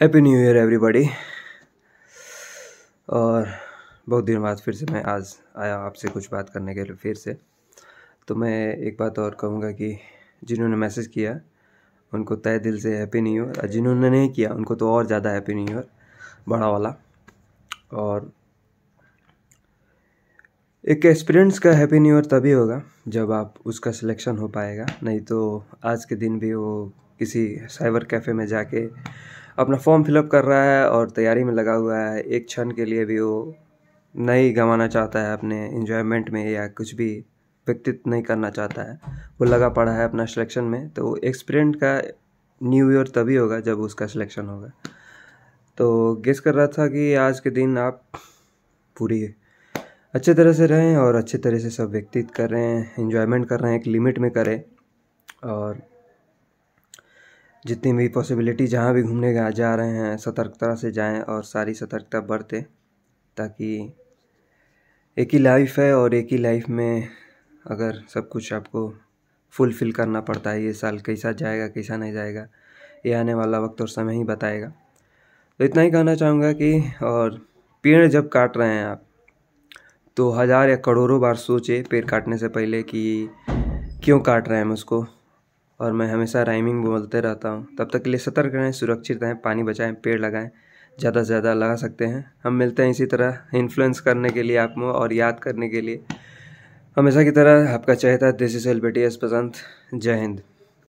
happy new year everybody और बहुत दिन बाद फिर से मैं आज आया आपसे कुछ बात करने के लिए फिर से तो मैं एक बात और कहूँगा कि जिन्होंने मैसेज किया उनको तय दिल से हैप्पी न्यू ईयर और जिन्होंने नहीं किया उनको तो और ज़्यादा हैप्पी न्यू ईयर बड़ा वाला और एक एक्सपीरियंस का हैप्पी न्यू ईयर तभी होगा जब आप उसका सिलेक्शन हो पाएगा नहीं तो आज के दिन भी वो किसी साइबर कैफ़े में जाके अपना फॉर्म फिलअप कर रहा है और तैयारी में लगा हुआ है एक क्षण के लिए भी वो नहीं गंवाना चाहता है अपने इन्जॉयमेंट में या कुछ भी व्यक्तित्व नहीं करना चाहता है वो लगा पड़ा है अपना सिलेक्शन में तो एक्सपीरियंट का न्यू ईयर तभी होगा जब उसका सिलेक्शन होगा तो गेस कर रहा था कि आज के दिन आप पूरी अच्छे तरह से रहें और अच्छे तरह से सब व्यक्तित कर रहे हैं इन्जॉयमेंट कर रहे हैं एक लिमिट में करें और जितनी भी पॉसिबिलिटी जहाँ भी घूमने जा रहे हैं सतर्कता से जाएं और सारी सतर्कता बरतें ताकि एक ही लाइफ है और एक ही लाइफ में अगर सब कुछ आपको फुलफिल करना पड़ता है ये साल कैसा जाएगा कैसा नहीं जाएगा ये आने वाला वक्त और समय ही बताएगा तो इतना ही कहना चाहूँगा कि और पेड़ जब काट रहे हैं आप तो हज़ार या करोड़ों बार सोचे पेड़ काटने से पहले कि क्यों काट रहे हैं हम उसको और मैं हमेशा राइमिंग बोलते रहता हूँ तब तक के लिए सतर्क रहें सुरक्षित रहें पानी बचाएं पेड़ लगाएं ज़्यादा से ज़्यादा लगा सकते हैं हम मिलते हैं इसी तरह इन्फ्लुएंस करने के लिए आप और याद करने के लिए हमेशा की तरह आपका है दिस इज एल बी पसंद जय हिंद